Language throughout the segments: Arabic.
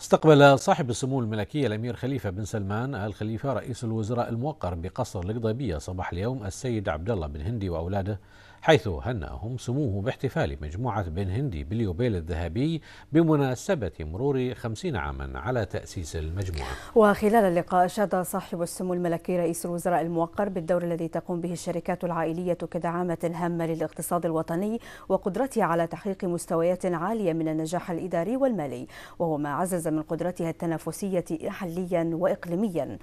استقبل صاحب السمو الملكي الأمير خليفة بن سلمان آل خليفة رئيس الوزراء الموقر بقصر القضيبية صباح اليوم السيد عبد الله بن هندي وأولاده حيث هنأهم سموه باحتفال مجموعة بن هندي باليوبيل الذهبي بمناسبة مرور خمسين عاما على تأسيس المجموعة وخلال اللقاء شاد صاحب السمو الملكي رئيس الوزراء الموقر بالدور الذي تقوم به الشركات العائلية كدعامة هامة للاقتصاد الوطني وقدرتها على تحقيق مستويات عالية من النجاح الإداري والمالي وهو ما عزز من قدرتها التنافسية محليا وإقليميا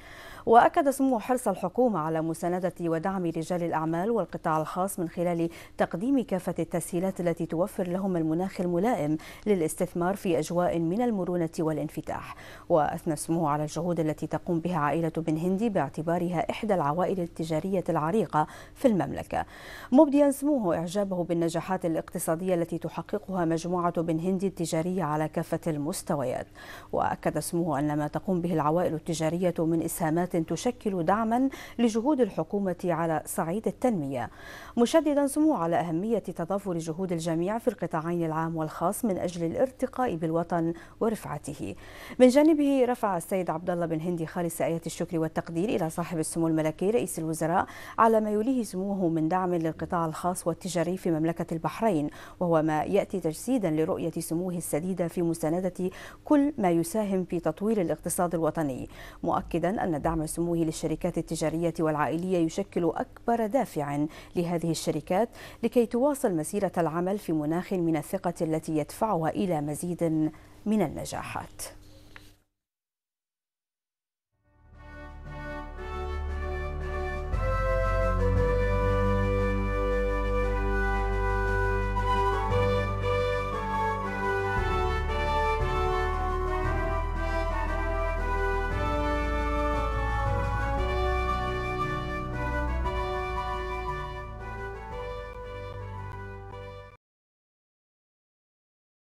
وأكد سمو حرص الحكومة على مساندة ودعم رجال الأعمال والقطاع الخاص من خلال تقديم كافة التسهيلات التي توفر لهم المناخ الملائم للاستثمار في أجواء من المرونة والانفتاح وأثنى سموه على الجهود التي تقوم بها عائلة بن هندي باعتبارها إحدى العوائل التجارية العريقة في المملكة مبديا سموه إعجابه بالنجاحات الاقتصادية التي تحققها مجموعة بن هندي التجارية على كافة المستويات وأكد سموه أن ما تقوم به العوائل التجارية من إسهامات تشكل دعما لجهود الحكومة على صعيد التنمية مشددا سموه حثوا على أهمية تضافر جهود الجميع في القطاعين العام والخاص من أجل الارتقاء بالوطن ورفعته من جانبه رفع السيد عبد الله بن هندي خالص آيات الشكر والتقدير إلى صاحب السمو الملكي رئيس الوزراء على ما يوليه سموه من دعم للقطاع الخاص والتجاري في مملكة البحرين وهو ما يأتي تجسيدا لرؤية سموه السديدة في مساندة كل ما يساهم في تطوير الاقتصاد الوطني مؤكدا أن دعم سموه للشركات التجارية والعائلية يشكل أكبر دافع لهذه الشركات لكي تواصل مسيرة العمل في مناخ من الثقة التي يدفعها إلى مزيد من النجاحات